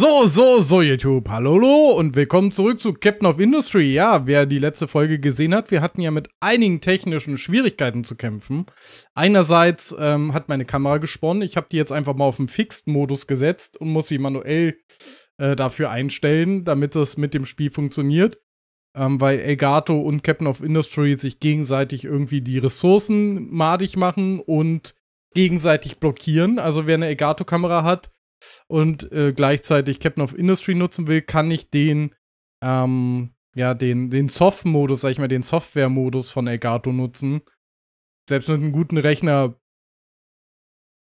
So, so, so, YouTube. Hallo und willkommen zurück zu Captain of Industry. Ja, wer die letzte Folge gesehen hat, wir hatten ja mit einigen technischen Schwierigkeiten zu kämpfen. Einerseits ähm, hat meine Kamera gesponnen. Ich habe die jetzt einfach mal auf den Fixed-Modus gesetzt und muss sie manuell äh, dafür einstellen, damit das mit dem Spiel funktioniert. Ähm, weil Elgato und Captain of Industry sich gegenseitig irgendwie die Ressourcen madig machen und gegenseitig blockieren. Also wer eine Elgato-Kamera hat, und äh, gleichzeitig Captain of Industry nutzen will, kann ich den, ähm, ja, den, den Soft-Modus, sag ich mal, den Software-Modus von Elgato nutzen. Selbst mit einem guten Rechner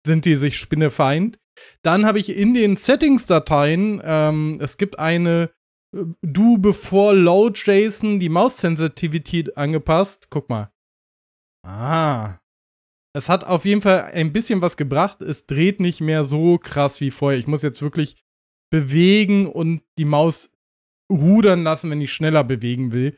sind die sich spinnefeind. Dann habe ich in den Settings-Dateien, ähm, es gibt eine äh, Do Before Low JSON die Maus-Sensitivität angepasst. Guck mal. Ah es hat auf jeden Fall ein bisschen was gebracht. Es dreht nicht mehr so krass wie vorher. Ich muss jetzt wirklich bewegen und die Maus rudern lassen, wenn ich schneller bewegen will.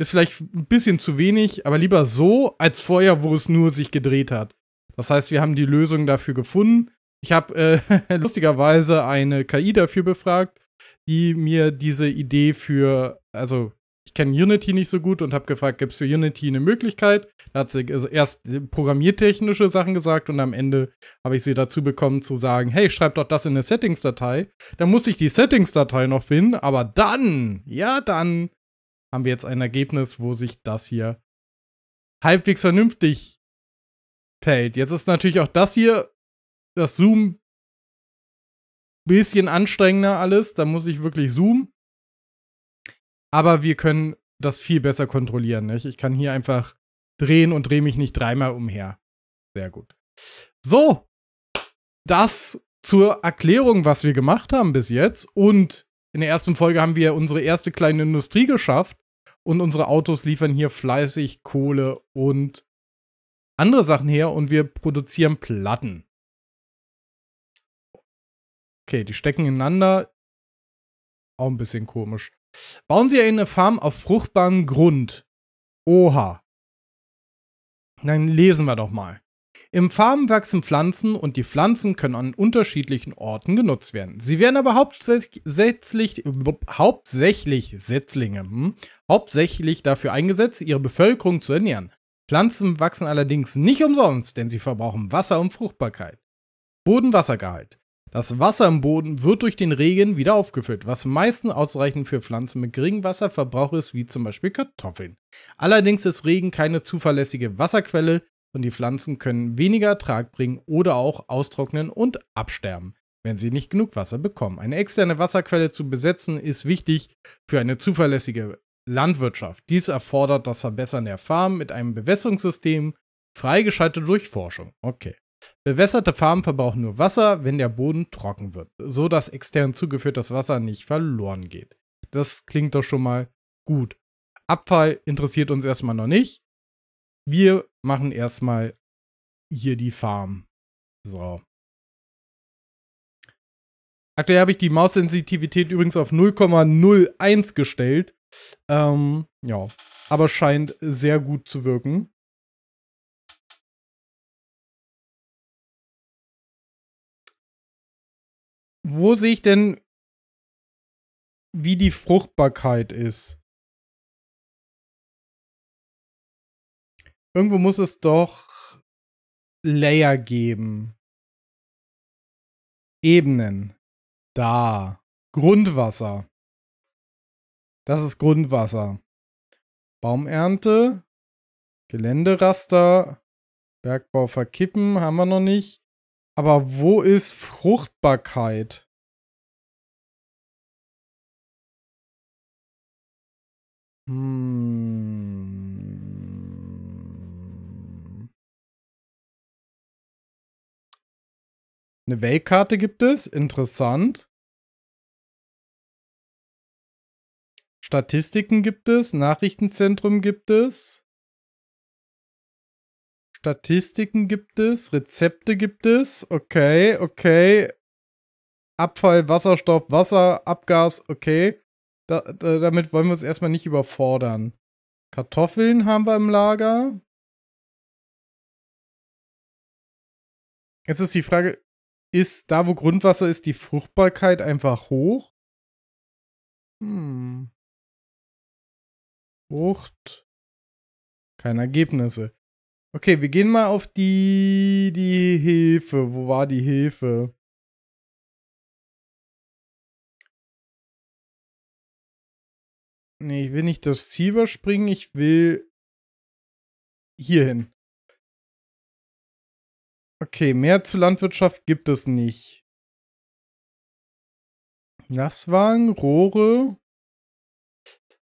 Ist vielleicht ein bisschen zu wenig, aber lieber so als vorher, wo es nur sich gedreht hat. Das heißt, wir haben die Lösung dafür gefunden. Ich habe äh, lustigerweise eine KI dafür befragt, die mir diese Idee für, also ich kenne Unity nicht so gut und habe gefragt, gibt es für Unity eine Möglichkeit? Da hat sie also erst programmiertechnische Sachen gesagt und am Ende habe ich sie dazu bekommen zu sagen, hey, schreib doch das in eine Settings-Datei. Dann muss ich die Settings-Datei noch finden, aber dann, ja, dann haben wir jetzt ein Ergebnis, wo sich das hier halbwegs vernünftig fällt. Jetzt ist natürlich auch das hier, das Zoom, bisschen anstrengender alles. Da muss ich wirklich zoomen. Aber wir können das viel besser kontrollieren. Nicht? Ich kann hier einfach drehen und drehe mich nicht dreimal umher. Sehr gut. So, das zur Erklärung, was wir gemacht haben bis jetzt. Und in der ersten Folge haben wir unsere erste kleine Industrie geschafft. Und unsere Autos liefern hier fleißig Kohle und andere Sachen her. Und wir produzieren Platten. Okay, die stecken ineinander. Auch ein bisschen komisch. Bauen Sie eine Farm auf fruchtbarem Grund. Oha. Dann lesen wir doch mal. Im Farm wachsen Pflanzen und die Pflanzen können an unterschiedlichen Orten genutzt werden. Sie werden aber hauptsächlich, hauptsächlich Setzlinge, hm, hauptsächlich dafür eingesetzt, ihre Bevölkerung zu ernähren. Pflanzen wachsen allerdings nicht umsonst, denn sie verbrauchen Wasser und Fruchtbarkeit. Bodenwassergehalt. Das Wasser im Boden wird durch den Regen wieder aufgefüllt, was meistens ausreichend für Pflanzen mit geringem Wasserverbrauch ist, wie zum Beispiel Kartoffeln. Allerdings ist Regen keine zuverlässige Wasserquelle und die Pflanzen können weniger Ertrag bringen oder auch austrocknen und absterben, wenn sie nicht genug Wasser bekommen. Eine externe Wasserquelle zu besetzen ist wichtig für eine zuverlässige Landwirtschaft. Dies erfordert das Verbessern der Farm mit einem Bewässerungssystem, freigeschaltet durch Forschung. Okay. Bewässerte Farmen verbrauchen nur Wasser, wenn der Boden trocken wird, so dass extern zugeführtes Wasser nicht verloren geht. Das klingt doch schon mal gut. Abfall interessiert uns erstmal noch nicht. Wir machen erstmal hier die Farm. So. Aktuell habe ich die Maussensitivität übrigens auf 0,01 gestellt. Ähm, ja, aber scheint sehr gut zu wirken. wo sehe ich denn, wie die Fruchtbarkeit ist? Irgendwo muss es doch Layer geben. Ebenen. Da. Grundwasser. Das ist Grundwasser. Baumernte, Geländeraster, Bergbau verkippen haben wir noch nicht. Aber wo ist Fruchtbarkeit? Hm. Eine Weltkarte gibt es, interessant. Statistiken gibt es, Nachrichtenzentrum gibt es. Statistiken gibt es, Rezepte gibt es. Okay, okay. Abfall, Wasserstoff, Wasser, Abgas, okay. Da, da, damit wollen wir uns erstmal nicht überfordern. Kartoffeln haben wir im Lager. Jetzt ist die Frage, ist da, wo Grundwasser ist, die Fruchtbarkeit einfach hoch? Hm. Frucht. Keine Ergebnisse. Okay, wir gehen mal auf die, die Hefe. Wo war die Hilfe? Nee, ich will nicht das Ziel überspringen. Ich will hierhin. Okay, mehr zu Landwirtschaft gibt es nicht. Nasswagen, Rohre.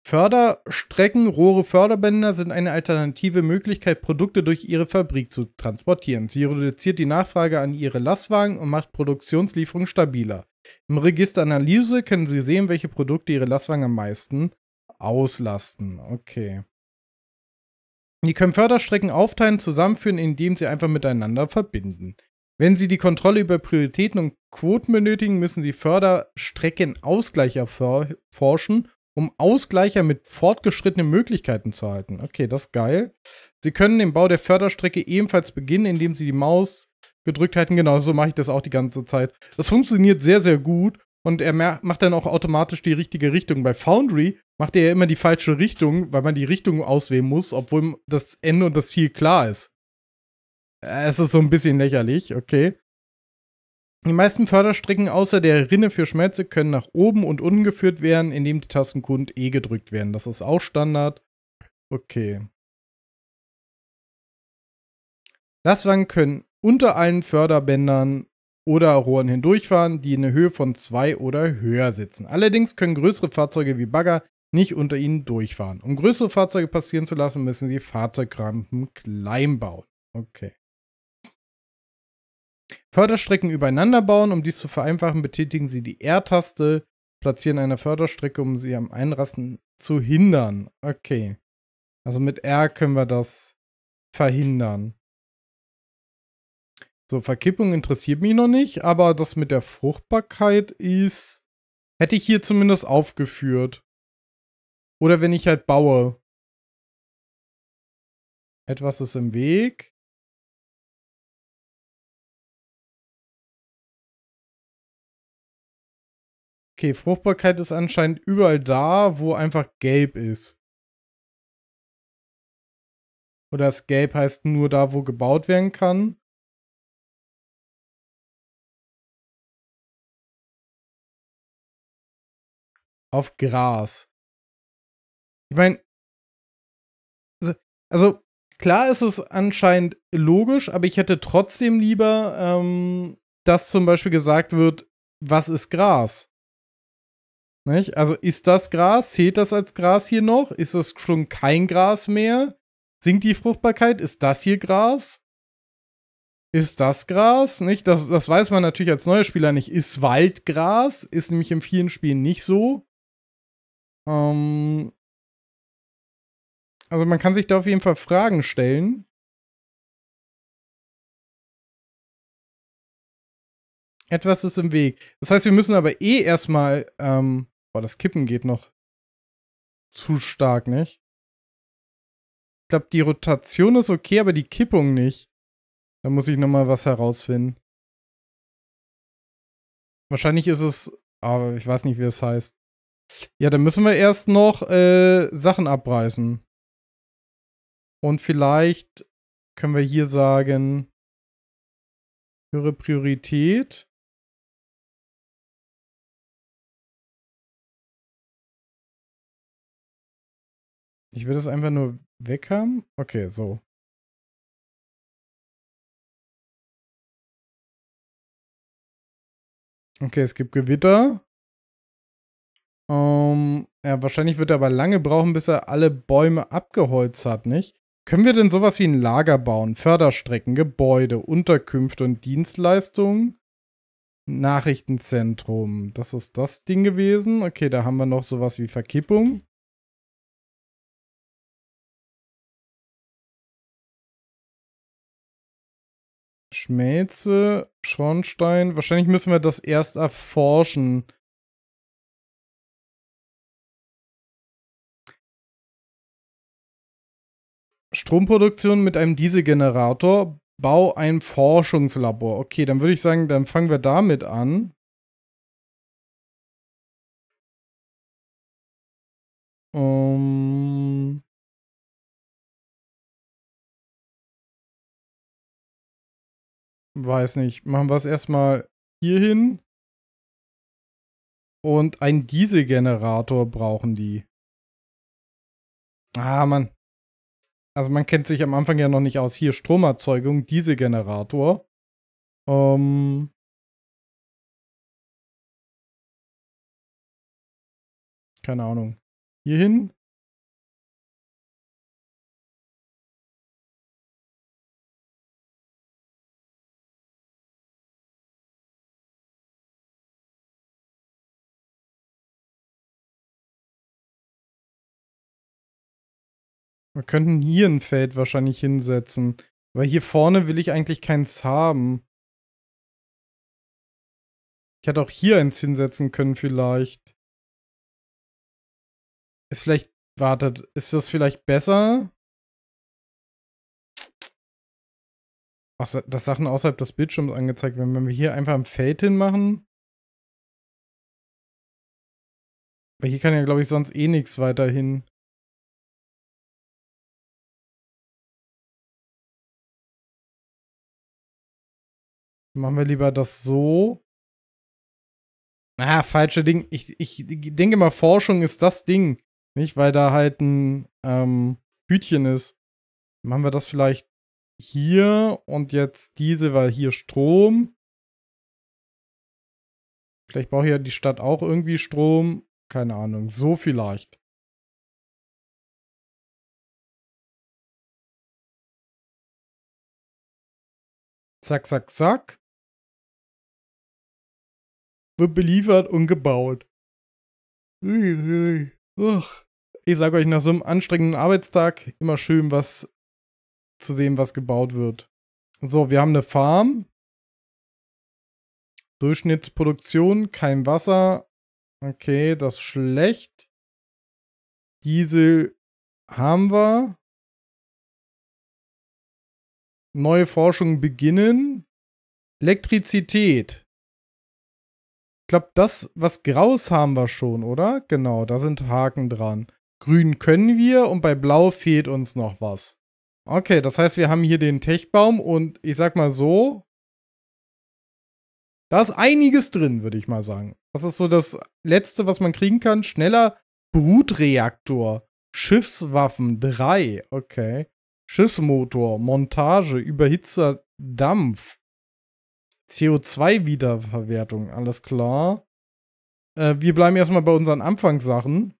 Förderstrecken, Rohre, Förderbänder sind eine alternative Möglichkeit, Produkte durch ihre Fabrik zu transportieren. Sie reduziert die Nachfrage an ihre Lastwagen und macht Produktionslieferungen stabiler. Im Register Analyse können Sie sehen, welche Produkte Ihre Lastwagen am meisten auslasten. Okay. Sie können Förderstrecken aufteilen, zusammenführen, indem Sie einfach miteinander verbinden. Wenn Sie die Kontrolle über Prioritäten und Quoten benötigen, müssen Sie Förderstreckenausgleich erforschen um Ausgleicher mit fortgeschrittenen Möglichkeiten zu halten. Okay, das ist geil. Sie können den Bau der Förderstrecke ebenfalls beginnen, indem Sie die Maus gedrückt halten. Genau, so mache ich das auch die ganze Zeit. Das funktioniert sehr, sehr gut. Und er macht dann auch automatisch die richtige Richtung. Bei Foundry macht er ja immer die falsche Richtung, weil man die Richtung auswählen muss, obwohl das Ende und das Ziel klar ist. Äh, es ist so ein bisschen lächerlich, okay. Die meisten Förderstrecken außer der Rinne für Schmelze können nach oben und unten geführt werden, indem die Tasten Q E gedrückt werden. Das ist auch Standard. Okay. Lastwagen können unter allen Förderbändern oder Rohren hindurchfahren, die in der Höhe von 2 oder höher sitzen. Allerdings können größere Fahrzeuge wie Bagger nicht unter ihnen durchfahren. Um größere Fahrzeuge passieren zu lassen, müssen sie Fahrzeugrampen klein bauen. Okay. Förderstrecken übereinander bauen. Um dies zu vereinfachen, betätigen Sie die R-Taste, platzieren eine Förderstrecke, um sie am Einrasten zu hindern. Okay. Also mit R können wir das verhindern. So, Verkippung interessiert mich noch nicht, aber das mit der Fruchtbarkeit ist. Hätte ich hier zumindest aufgeführt. Oder wenn ich halt baue. Etwas ist im Weg. Okay, Fruchtbarkeit ist anscheinend überall da, wo einfach gelb ist. Oder das Gelb heißt nur da, wo gebaut werden kann. Auf Gras. Ich meine, also, also, klar ist es anscheinend logisch, aber ich hätte trotzdem lieber, ähm, dass zum Beispiel gesagt wird, was ist Gras? Nicht? Also ist das Gras? Zählt das als Gras hier noch? Ist das schon kein Gras mehr? Sinkt die Fruchtbarkeit? Ist das hier Gras? Ist das Gras? Nicht? Das, das weiß man natürlich als neuer Spieler nicht. Ist Wald Gras? Ist nämlich in vielen Spielen nicht so. Ähm also man kann sich da auf jeden Fall Fragen stellen. Etwas ist im Weg. Das heißt, wir müssen aber eh erstmal ähm, Boah, das Kippen geht noch zu stark, nicht? Ich glaube, die Rotation ist okay, aber die Kippung nicht. Da muss ich nochmal was herausfinden. Wahrscheinlich ist es. Aber ah, ich weiß nicht, wie es heißt. Ja, dann müssen wir erst noch äh, Sachen abreißen. Und vielleicht können wir hier sagen, höhere Priorität. Ich will das einfach nur weg haben. Okay, so. Okay, es gibt Gewitter. Um, ähm, ja, wahrscheinlich wird er aber lange brauchen, bis er alle Bäume abgeholzt hat, nicht? Können wir denn sowas wie ein Lager bauen, Förderstrecken, Gebäude, Unterkünfte und Dienstleistungen? Nachrichtenzentrum. Das ist das Ding gewesen. Okay, da haben wir noch sowas wie Verkippung. Schmelze, Schornstein. Wahrscheinlich müssen wir das erst erforschen. Stromproduktion mit einem Dieselgenerator. Bau ein Forschungslabor. Okay, dann würde ich sagen, dann fangen wir damit an. Um ähm, weiß nicht, machen wir es erstmal hier hin. Und einen Dieselgenerator brauchen die. Ah, Mann. Also man kennt sich am Anfang ja noch nicht aus. Hier Stromerzeugung, Dieselgenerator. Ähm. Keine Ahnung. Hierhin. Wir könnten hier ein Feld wahrscheinlich hinsetzen. Weil hier vorne will ich eigentlich keins haben. Ich hätte auch hier eins hinsetzen können vielleicht. Ist vielleicht... Wartet, ist das vielleicht besser? dass Sachen außerhalb des Bildschirms angezeigt werden. Wenn wir hier einfach ein Feld hinmachen. Aber hier kann ja, glaube ich, sonst eh nichts weiterhin. Machen wir lieber das so. Ah, falsche Ding. Ich, ich denke mal, Forschung ist das Ding. Nicht, weil da halt ein ähm, Hütchen ist. Machen wir das vielleicht hier und jetzt diese, weil hier Strom. Vielleicht braucht ja die Stadt auch irgendwie Strom. Keine Ahnung. So vielleicht. Zack, zack, zack wird beliefert und gebaut. Ich sage euch, nach so einem anstrengenden Arbeitstag immer schön was zu sehen, was gebaut wird. So, wir haben eine Farm. Durchschnittsproduktion, kein Wasser. Okay, das ist schlecht. Diesel haben wir. Neue Forschung beginnen. Elektrizität glaube, das, was Graus haben wir schon, oder? Genau, da sind Haken dran. Grün können wir und bei Blau fehlt uns noch was. Okay, das heißt, wir haben hier den Techbaum und ich sag mal so, da ist einiges drin, würde ich mal sagen. Das ist so das Letzte, was man kriegen kann. Schneller Brutreaktor. Schiffswaffen 3. Okay. Schiffsmotor. Montage. Überhitzer Dampf. CO2-Wiederverwertung, alles klar. Äh, wir bleiben erstmal bei unseren Anfangssachen.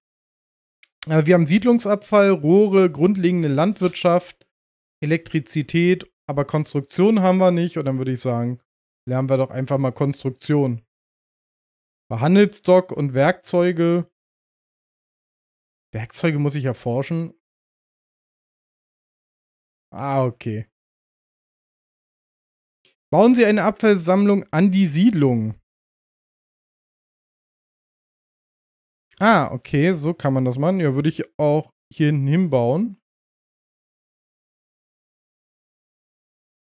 Äh, wir haben Siedlungsabfall, Rohre, grundlegende Landwirtschaft, Elektrizität, aber Konstruktion haben wir nicht. Und dann würde ich sagen, lernen wir doch einfach mal Konstruktion. Bei Handelsstock und Werkzeuge. Werkzeuge muss ich erforschen. Ah, okay. Bauen Sie eine Abfallsammlung an die Siedlung. Ah, okay, so kann man das machen. Ja, würde ich auch hier hinten hinbauen.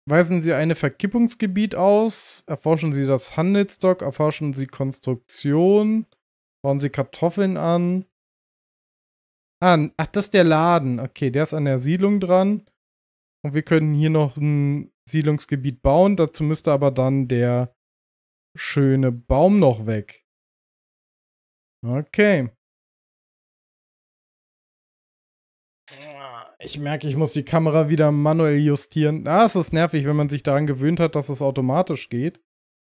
Weisen Sie ein Verkippungsgebiet aus, erforschen Sie das Handelsdock. erforschen Sie Konstruktion, bauen Sie Kartoffeln an. Ah, ach, das ist der Laden. Okay, der ist an der Siedlung dran. Und wir können hier noch ein Siedlungsgebiet bauen. Dazu müsste aber dann der schöne Baum noch weg. Okay. Ich merke, ich muss die Kamera wieder manuell justieren. Ah, es ist nervig, wenn man sich daran gewöhnt hat, dass es automatisch geht.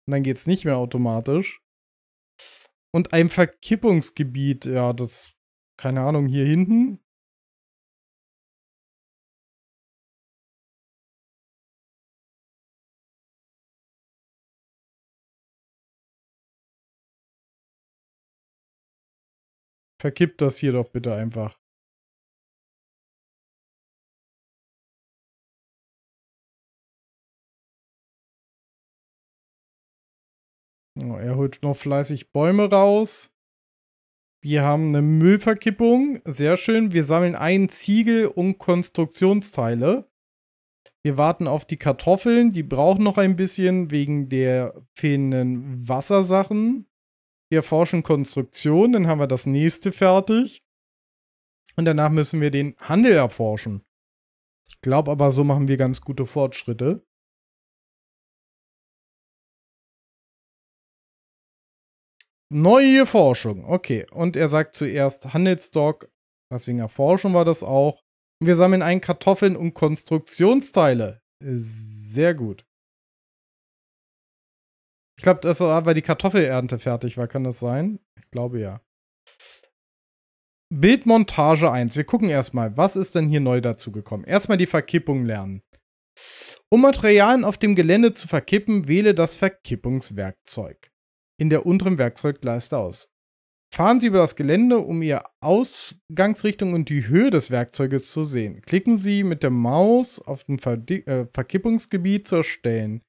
Und dann geht es nicht mehr automatisch. Und ein Verkippungsgebiet, ja, das, keine Ahnung, hier hinten. Verkippt das hier doch bitte einfach. Oh, er holt noch fleißig Bäume raus. Wir haben eine Müllverkippung. Sehr schön. Wir sammeln einen Ziegel und Konstruktionsteile. Wir warten auf die Kartoffeln. Die brauchen noch ein bisschen wegen der fehlenden Wassersachen. Wir erforschen Konstruktion, dann haben wir das nächste fertig. Und danach müssen wir den Handel erforschen. Ich glaube aber, so machen wir ganz gute Fortschritte. Neue Forschung. Okay. Und er sagt zuerst Handelsstock. Deswegen erforschen wir das auch. Wir sammeln ein Kartoffeln und Konstruktionsteile. Sehr gut. Ich glaube, das war, weil die Kartoffelernte fertig war. Kann das sein? Ich glaube ja. Bildmontage 1. Wir gucken erstmal, was ist denn hier neu dazugekommen? Erstmal die Verkippung lernen. Um Materialien auf dem Gelände zu verkippen, wähle das Verkippungswerkzeug in der unteren Werkzeugleiste aus. Fahren Sie über das Gelände, um Ihre Ausgangsrichtung und die Höhe des Werkzeuges zu sehen. Klicken Sie mit der Maus auf den Ver äh, Verkippungsgebiet zu erstellen.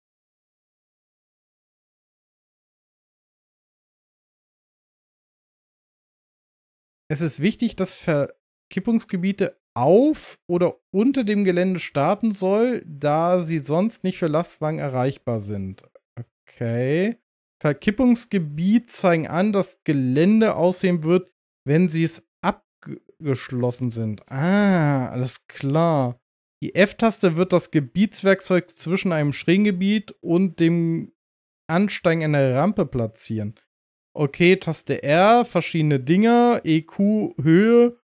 Es ist wichtig, dass Verkippungsgebiete auf oder unter dem Gelände starten soll, da sie sonst nicht für Lastwagen erreichbar sind. Okay. Verkippungsgebiet zeigen an, dass Gelände aussehen wird, wenn sie es abgeschlossen sind. Ah, alles klar. Die F-Taste wird das Gebietswerkzeug zwischen einem schrägen und dem Ansteigen einer Rampe platzieren. Okay, Taste R, verschiedene Dinger, EQ, Höhe.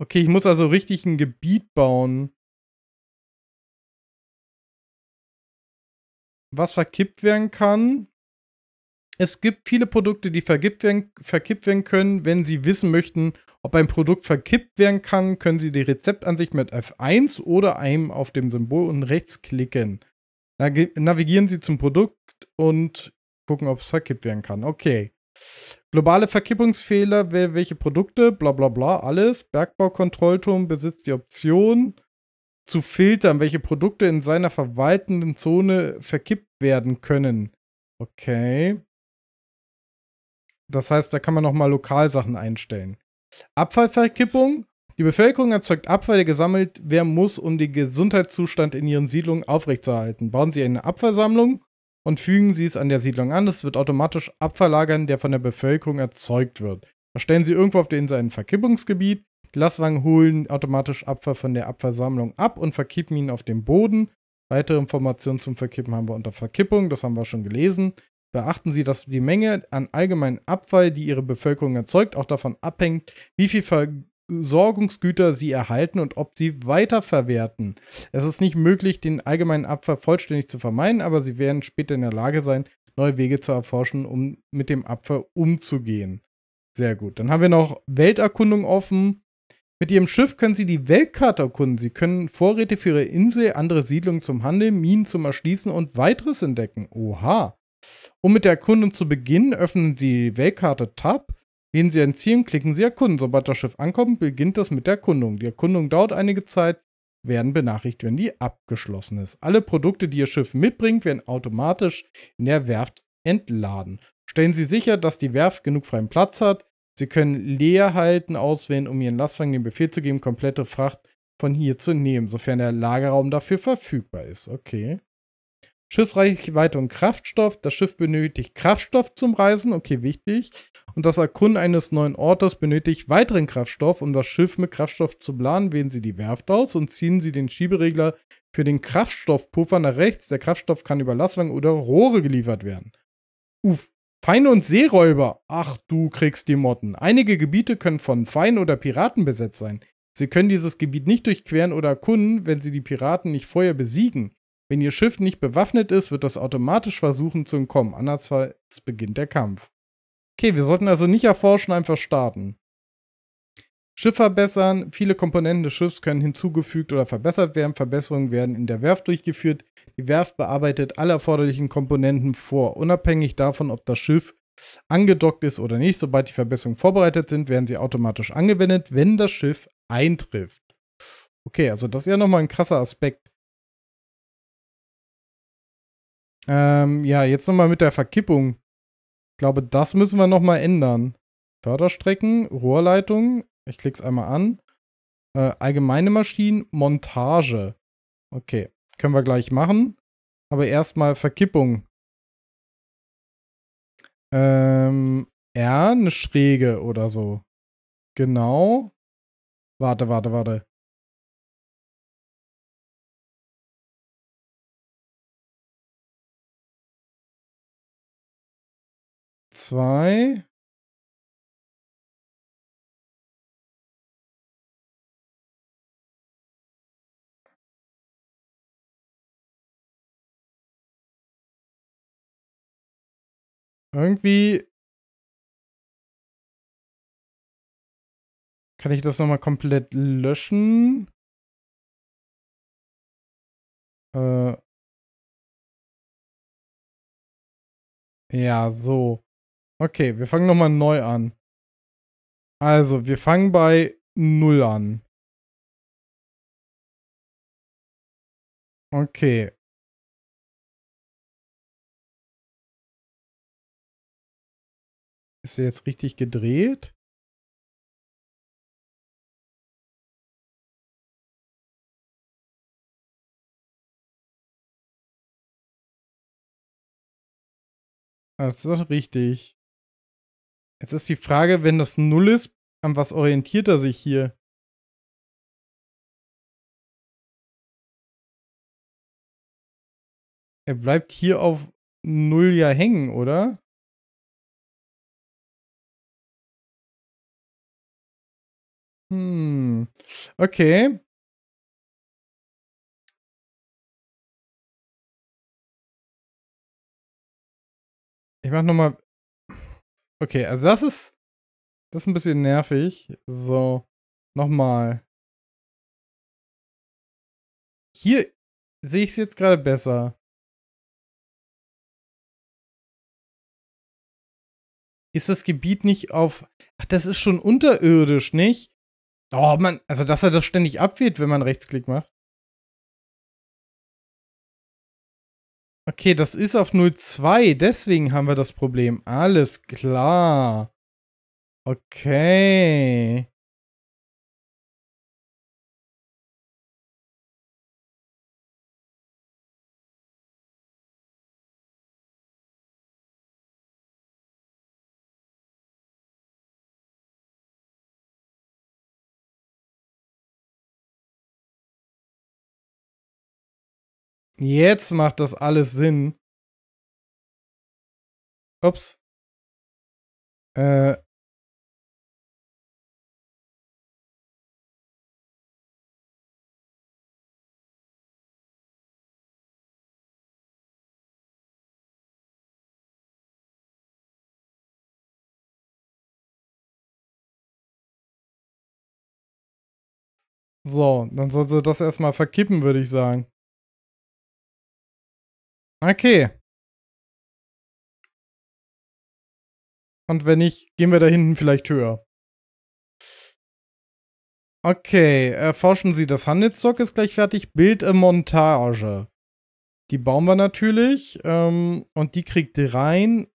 Okay, ich muss also richtig ein Gebiet bauen. Was verkippt werden kann. Es gibt viele Produkte, die werden, verkippt werden können. Wenn Sie wissen möchten, ob ein Produkt verkippt werden kann, können Sie die Rezeptansicht mit F1 oder einem auf dem Symbol unten rechts klicken. Navigieren Sie zum Produkt und gucken, ob es verkippt werden kann. Okay. Globale Verkippungsfehler, welche Produkte, bla bla bla, alles. Bergbaukontrollturm besitzt die Option zu filtern, welche Produkte in seiner verwaltenden Zone verkippt werden können. Okay. Das heißt, da kann man nochmal Lokalsachen einstellen. Abfallverkippung. Die Bevölkerung erzeugt Abfall, der gesammelt werden muss, um den Gesundheitszustand in ihren Siedlungen aufrechtzuerhalten. Bauen Sie eine Abfallsammlung und fügen sie es an der Siedlung an. Es wird automatisch abverlagern, der von der Bevölkerung erzeugt wird. Da stellen sie irgendwo auf der Insel ein Verkippungsgebiet. Glaswangen holen automatisch Abfall von der Abfallsammlung ab und verkippen ihn auf dem Boden. Weitere Informationen zum Verkippen haben wir unter Verkippung, das haben wir schon gelesen. Beachten Sie, dass die Menge an allgemeinen Abfall, die Ihre Bevölkerung erzeugt, auch davon abhängt, wie viel Ver Entsorgungsgüter sie erhalten und ob sie weiterverwerten. Es ist nicht möglich, den allgemeinen Abfall vollständig zu vermeiden, aber sie werden später in der Lage sein, neue Wege zu erforschen, um mit dem Abfall umzugehen. Sehr gut. Dann haben wir noch Welterkundung offen. Mit ihrem Schiff können sie die Weltkarte erkunden. Sie können Vorräte für ihre Insel, andere Siedlungen zum Handel, Minen zum Erschließen und weiteres entdecken. Oha. Um mit der Erkundung zu beginnen, öffnen sie die Weltkarte Tab Wählen Sie ein Ziel und klicken Sie Erkunden. Sobald das Schiff ankommt, beginnt das mit der Erkundung. Die Erkundung dauert einige Zeit, werden benachrichtigt, wenn die abgeschlossen ist. Alle Produkte, die Ihr Schiff mitbringt, werden automatisch in der Werft entladen. Stellen Sie sicher, dass die Werft genug freien Platz hat. Sie können Leerhalten auswählen, um Ihren Lastwagen den Befehl zu geben, komplette Fracht von hier zu nehmen, sofern der Lagerraum dafür verfügbar ist. Okay. Schiffsreichweite und Kraftstoff. Das Schiff benötigt Kraftstoff zum Reisen, okay, wichtig. Und das Erkunden eines neuen Ortes benötigt weiteren Kraftstoff. Um das Schiff mit Kraftstoff zu planen, wählen Sie die Werft aus und ziehen Sie den Schieberegler für den Kraftstoffpuffer nach rechts. Der Kraftstoff kann über Lastwagen oder Rohre geliefert werden. Uff. Feinde und Seeräuber. Ach, du kriegst die Motten. Einige Gebiete können von Feinden oder Piraten besetzt sein. Sie können dieses Gebiet nicht durchqueren oder erkunden, wenn sie die Piraten nicht vorher besiegen. Wenn ihr Schiff nicht bewaffnet ist, wird das automatisch versuchen zu entkommen. Andernfalls beginnt der Kampf. Okay, wir sollten also nicht erforschen, einfach starten. Schiff verbessern. Viele Komponenten des Schiffs können hinzugefügt oder verbessert werden. Verbesserungen werden in der Werft durchgeführt. Die Werft bearbeitet alle erforderlichen Komponenten vor, unabhängig davon, ob das Schiff angedockt ist oder nicht. Sobald die Verbesserungen vorbereitet sind, werden sie automatisch angewendet, wenn das Schiff eintrifft. Okay, also das ist ja nochmal ein krasser Aspekt. Ähm, ja, jetzt nochmal mit der Verkippung. Ich glaube, das müssen wir nochmal ändern. Förderstrecken, Rohrleitung. Ich klicke es einmal an. Äh, allgemeine Maschinen, Montage. Okay, können wir gleich machen. Aber erstmal Verkippung. Ähm, ja, eine Schräge oder so. Genau. Warte, warte, warte. zwei. Irgendwie kann ich das nochmal komplett löschen. Äh ja, so. Okay, wir fangen nochmal neu an. Also, wir fangen bei 0 an. Okay. Ist er jetzt richtig gedreht? Das ist doch richtig. Jetzt ist die Frage, wenn das Null ist, an was orientiert er sich hier? Er bleibt hier auf Null ja hängen, oder? Hm. Okay. Ich mach nochmal Okay, also das ist, das ist ein bisschen nervig. So, nochmal. Hier sehe ich es jetzt gerade besser. Ist das Gebiet nicht auf... Ach, das ist schon unterirdisch, nicht? Oh man, also dass er das ständig abwählt, wenn man Rechtsklick macht. Okay, das ist auf 0,2. Deswegen haben wir das Problem. Alles klar. Okay. Jetzt macht das alles Sinn. Ups. Äh. So, dann soll sie das erstmal verkippen, würde ich sagen. Okay. Und wenn nicht, gehen wir da hinten vielleicht höher. Okay, erforschen äh, Sie das Handelsstock, ist gleich fertig. Bild im Montage. Die bauen wir natürlich. Ähm, und die kriegt rein.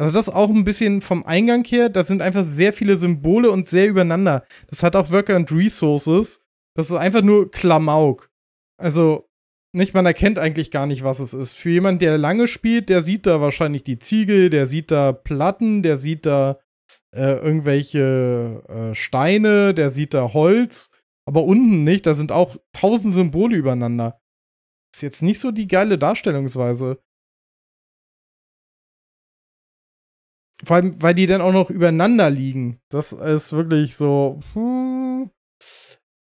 Also das auch ein bisschen vom Eingang her. Da sind einfach sehr viele Symbole und sehr übereinander. Das hat auch Worker and Resources. Das ist einfach nur Klamauk. Also nicht, man erkennt eigentlich gar nicht, was es ist. Für jemanden, der lange spielt, der sieht da wahrscheinlich die Ziegel, der sieht da Platten, der sieht da äh, irgendwelche äh, Steine, der sieht da Holz, aber unten nicht, da sind auch tausend Symbole übereinander. Ist jetzt nicht so die geile Darstellungsweise. Vor allem, weil die dann auch noch übereinander liegen. Das ist wirklich so. Hm,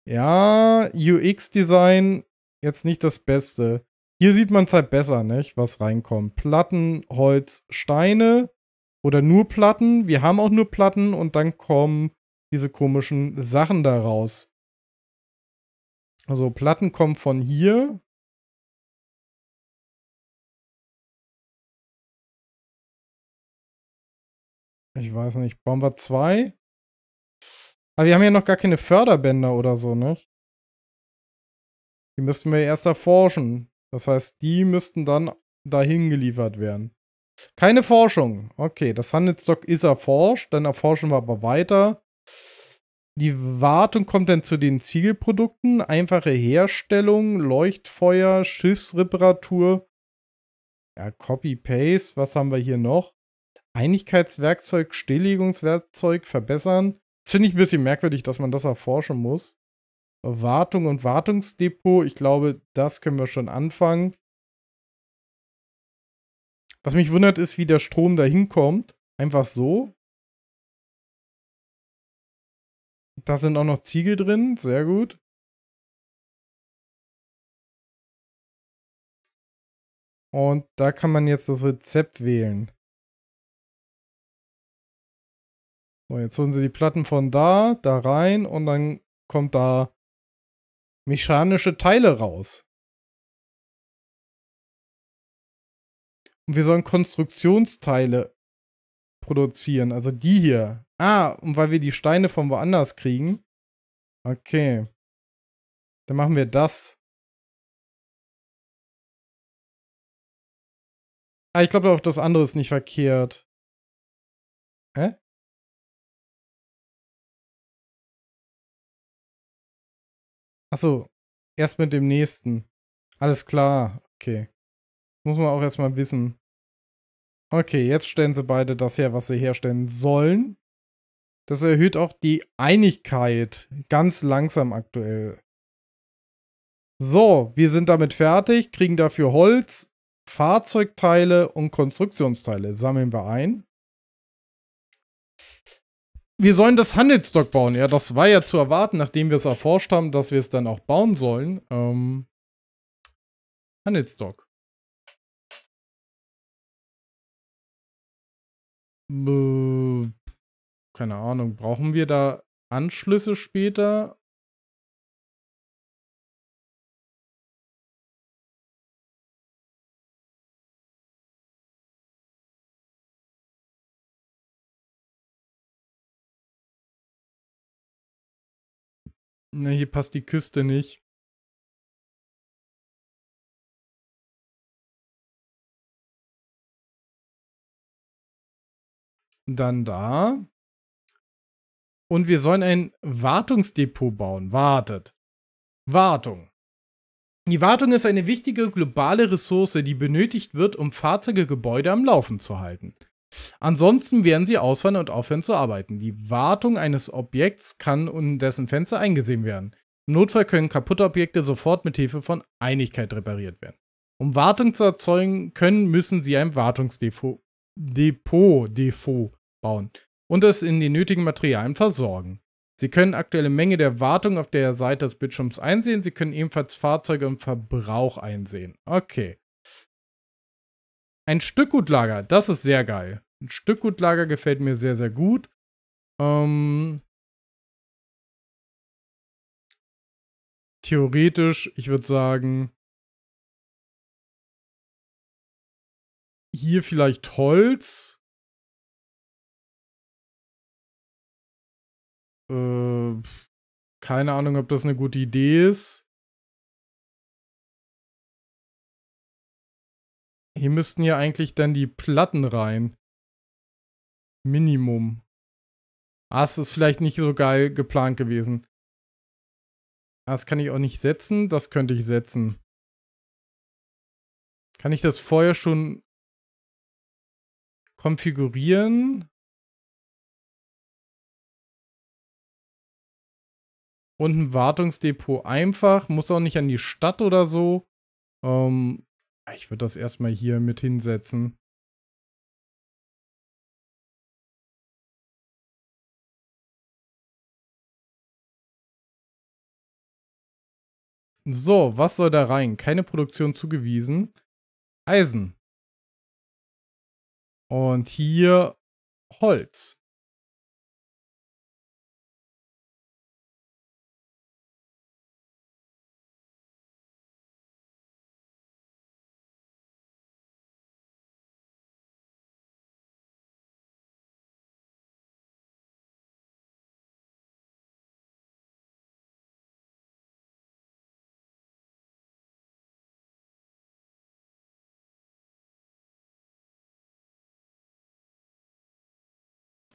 ja, UX-Design jetzt nicht das Beste. Hier sieht man es halt besser, nicht? Was reinkommt. Platten, Holz, Steine oder nur Platten. Wir haben auch nur Platten und dann kommen diese komischen Sachen da raus. Also Platten kommen von hier. Ich weiß nicht, bauen wir zwei? Aber wir haben ja noch gar keine Förderbänder oder so, nicht? Die müssten wir erst erforschen. Das heißt, die müssten dann dahin geliefert werden. Keine Forschung. Okay, das Handelsstock ist erforscht. Dann erforschen wir aber weiter. Die Wartung kommt dann zu den Zielprodukten. Einfache Herstellung, Leuchtfeuer, Schiffsreparatur. Ja, Copy-Paste. Was haben wir hier noch? Einigkeitswerkzeug, Stilllegungswerkzeug verbessern. Das finde ich ein bisschen merkwürdig, dass man das erforschen muss. Wartung und Wartungsdepot. Ich glaube, das können wir schon anfangen. Was mich wundert, ist, wie der Strom da hinkommt. Einfach so. Da sind auch noch Ziegel drin. Sehr gut. Und da kann man jetzt das Rezept wählen. So, jetzt holen sie die Platten von da, da rein und dann kommt da mechanische Teile raus. Und wir sollen Konstruktionsteile produzieren, also die hier. Ah, und weil wir die Steine von woanders kriegen. Okay. Dann machen wir das. Ah, ich glaube auch das andere ist nicht verkehrt. Hä? Achso, erst mit dem nächsten. Alles klar, okay. Muss man auch erstmal wissen. Okay, jetzt stellen sie beide das her, was sie herstellen sollen. Das erhöht auch die Einigkeit. Ganz langsam aktuell. So, wir sind damit fertig, kriegen dafür Holz, Fahrzeugteile und Konstruktionsteile. Sammeln wir ein wir sollen das Handelsstock bauen. Ja, das war ja zu erwarten, nachdem wir es erforscht haben, dass wir es dann auch bauen sollen. Ähm, Handelsstock. Äh, keine Ahnung, brauchen wir da Anschlüsse später? na, ne, hier passt die Küste nicht. Dann da. Und wir sollen ein Wartungsdepot bauen. Wartet. Wartung. Die Wartung ist eine wichtige globale Ressource, die benötigt wird, um Fahrzeuge Gebäude am Laufen zu halten. Ansonsten werden sie ausfallen und aufhören zu arbeiten. Die Wartung eines Objekts kann und dessen Fenster eingesehen werden. Im Notfall können kaputte Objekte sofort mit Hilfe von Einigkeit repariert werden. Um Wartung zu erzeugen können, müssen sie ein Wartungsdepot Depot, bauen und es in den nötigen Materialien versorgen. Sie können aktuelle Menge der Wartung auf der Seite des Bildschirms einsehen. Sie können ebenfalls Fahrzeuge und Verbrauch einsehen. Okay. Ein Stückgutlager, das ist sehr geil. Ein Stückgutlager gefällt mir sehr, sehr gut. Ähm, theoretisch, ich würde sagen, hier vielleicht Holz. Äh, keine Ahnung, ob das eine gute Idee ist. Hier müssten ja eigentlich dann die Platten rein. Minimum. Ah, es ist vielleicht nicht so geil geplant gewesen. Ah, das kann ich auch nicht setzen. Das könnte ich setzen. Kann ich das vorher schon konfigurieren? Und ein Wartungsdepot einfach. Muss auch nicht an die Stadt oder so. Ähm, Ah, ich würde das erstmal hier mit hinsetzen. So, was soll da rein? Keine Produktion zugewiesen. Eisen. Und hier Holz.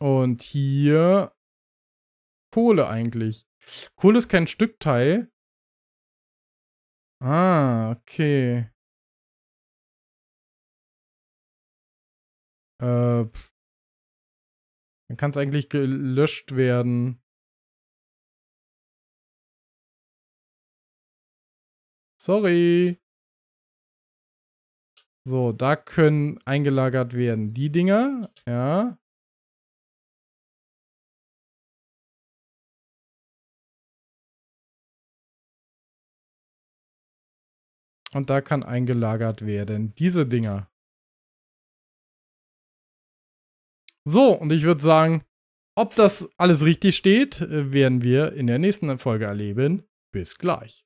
Und hier Kohle eigentlich. Kohle ist kein Stückteil. Ah, okay. Äh, dann kann es eigentlich gelöscht werden. Sorry. So, da können eingelagert werden. Die Dinger, ja. Und da kann eingelagert werden. Diese Dinger. So, und ich würde sagen, ob das alles richtig steht, äh, werden wir in der nächsten Folge erleben. Bis gleich.